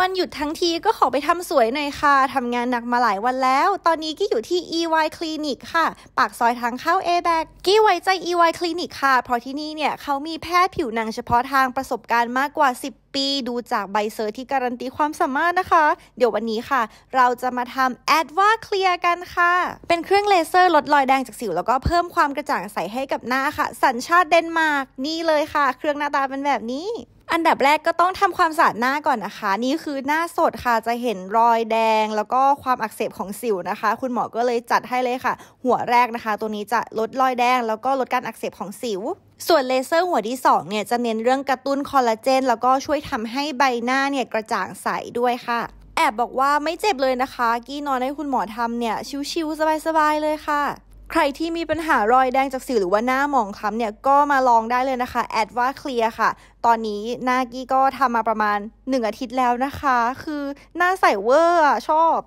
วันหยุดทั้งทีก็ขอไปทำสวยหน่อยค่ะ ทำงานหนักมาหลายวันแล้ว ตอนนี้กี้อยู่ที่ EY Clinic ค่ะ ปากซอยทางเข้า a b a c กี้ไว้ใจ EY Clinic ค่ะ เพราะที่นี่เนี่ยเขามีแพทย์ผิวหนังเฉพาะทางประสบการณ์มากกว่า 10 ปี ดูจากใบเซอร์ที่การันตีความสามารถนะคะ เดี๋ยววันนี้ค่ะ เราจะมาทำแอดว่าเคลียร์กันค่ะ เป็นเครื่องเลเซอร์ลดรอยแดงจากสิวแล้วก็เพิ่มความกระจ่างใสให้กับหน้าค่ะ สัญชาติเดนมาร์กนี่เลยค่ะ เครื่องหน้าตาเป็นแบบนี้อันดับแรกก็ต้องทำความสะอาดหน้าก่อนนะคะ นี่คือหน้าสดค่ะจะเห็นรอยแดง แล้วก็ความอักเสบของสิวนะคะ คุณหมอก็เลยจัดให้เลยค่ะ หัวแรกนะคะ ตัวนี้จะลดรอยแดง แล้วก็ลดการอักเสบของสิว ส่วนเลเซอร์หัวที่2 เนี่ยจะเน้นเรื่องกระตุ้นคอลลาเจนแล้วก็ช่วยทำให้ใบหน้าเนี่ยกระจ่างใสด้วยค่ะ แอบบอกว่าไม่เจ็บเลยนะคะ กี้นอนให้คุณหมอทำเนี่ยชิวๆสบายๆเลยค่ะใครที่มีปัญหารอยแดงจากสิวหรือว่าหน้าหมองคล้ำเนี่ย ก็มาลองได้เลยนะคะ แอดว่าเคลียร์ค่ะ ตอนนี้หน้ากี้ก็ทำมาประมาณ 1 อาทิตย์แล้วนะคะ คือหน้าใสเวอร์ชอบ